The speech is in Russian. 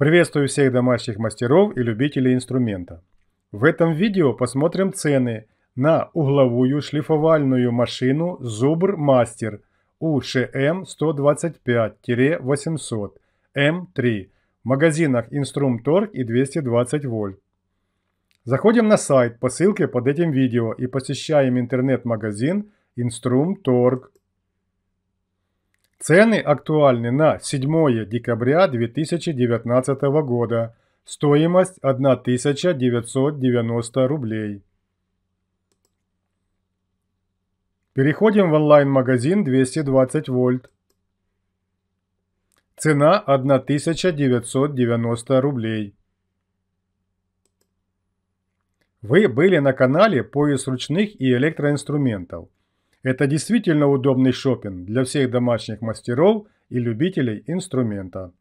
Приветствую всех домашних мастеров и любителей инструмента. В этом видео посмотрим цены на угловую шлифовальную машину Zubr Master UCM 125-800 M3 в магазинах Инструмторг и 220 вольт. Заходим на сайт по ссылке под этим видео и посещаем интернет-магазин Инструмторг. Цены актуальны на 7 декабря 2019 года. Стоимость 1990 рублей. Переходим в онлайн-магазин 220 вольт. Цена 1990 рублей. Вы были на канале «Пояс ручных и электроинструментов». Это действительно удобный шопинг для всех домашних мастеров и любителей инструмента.